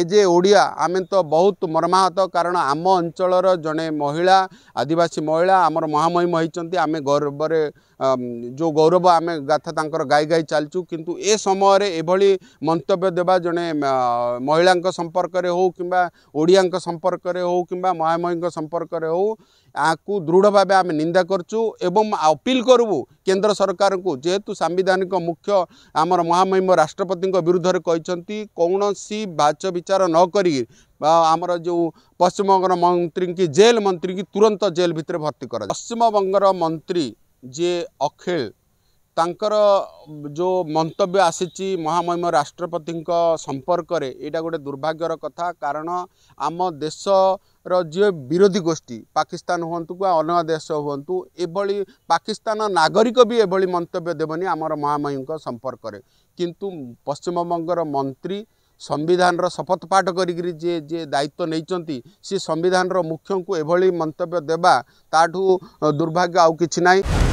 ଏ ଯେ ଓଡ଼ିଆ ଆମେ ତ ବହୁତ ମର୍ମାହତ କାରଣ ଆମ ଅଞ୍ଚଳର ଜଣେ ମହିଳା ଆଦିବାସୀ ମହିଳା ଆମର ମହାମହିମ ହୋଇଛନ୍ତି ଆମେ ଗୌରବରେ ଯେଉଁ ଗୌରବ ଆମେ ଗାଥା ତାଙ୍କର ଗାଇ ଗାଇ ଚାଲିଛୁ କିନ୍ତୁ ଏ ସମୟରେ ଏଭଳି ମନ୍ତବ୍ୟ ଦେବା ଜଣେ ମହିଳାଙ୍କ ସମ୍ପର୍କରେ ହେଉ କିମ୍ବା ଓଡ଼ିଆଙ୍କ ସମ୍ପର୍କରେ ହେଉ କିମ୍ବା ମହାମହିଙ୍କ ସମ୍ପର୍କରେ ହେଉ ଆକୁ ଦୃଢ଼ ଭାବେ ଆମେ ନିନ୍ଦା କରୁଛୁ ଏବଂ ଅପିଲ୍ କରିବୁ କେନ୍ଦ୍ର ସରକାରଙ୍କୁ ଯେହେତୁ ସାମ୍ବିଧାନିକ ମୁଖ୍ୟ ଆମର ମହାମହିମ ରାଷ୍ଟ୍ରପତିଙ୍କ ବିରୁଦ୍ଧରେ କହିଛନ୍ତି କୌଣସି ବାଚ ବିଚାର ନ କରି ଆମର ଯେଉଁ ପଶ୍ଚିମବଙ୍ଗର ମନ୍ତ୍ରୀଙ୍କି ଜେଲ୍ ମନ୍ତ୍ରୀଙ୍କି ତୁରନ୍ତ ଜେଲ୍ ଭିତରେ ଭର୍ତ୍ତି କରା ପଶ୍ଚିମବଙ୍ଗର ମନ୍ତ୍ରୀ ଯିଏ ଅଖିଳ ତାଙ୍କର ଯେଉଁ ମନ୍ତବ୍ୟ ଆସିଛି ମହାମହିମ ରାଷ୍ଟ୍ରପତିଙ୍କ ସମ୍ପର୍କରେ ଏଇଟା ଗୋଟେ ଦୁର୍ଭାଗ୍ୟର କଥା କାରଣ ଆମ ଦେଶ ର ଯିଏ ବିରୋଧୀ ଗୋଷ୍ଠୀ ପାକିସ୍ତାନ ହୁଅନ୍ତୁ କିମ୍ବା ଅନ୍ୟ ଦେଶ ହୁଅନ୍ତୁ ଏଭଳି ପାକିସ୍ତାନ ନାଗରିକ ବି ଏଭଳି ମନ୍ତବ୍ୟ ଦେବନି ଆମର ମହାମୟୀଙ୍କ ସମ୍ପର୍କରେ କିନ୍ତୁ ପଶ୍ଚିମବଙ୍ଗର ମନ୍ତ୍ରୀ ସମ୍ବିଧାନର ଶପଥ ପାଠ କରିକିରି ଯିଏ ଯିଏ ଦାୟିତ୍ୱ ନେଇଛନ୍ତି ସିଏ ସମ୍ବିଧାନର ମୁଖ୍ୟଙ୍କୁ ଏଭଳି ମନ୍ତବ୍ୟ ଦେବା ତାଠୁ ଦୁର୍ଭାଗ୍ୟ ଆଉ କିଛି ନାହିଁ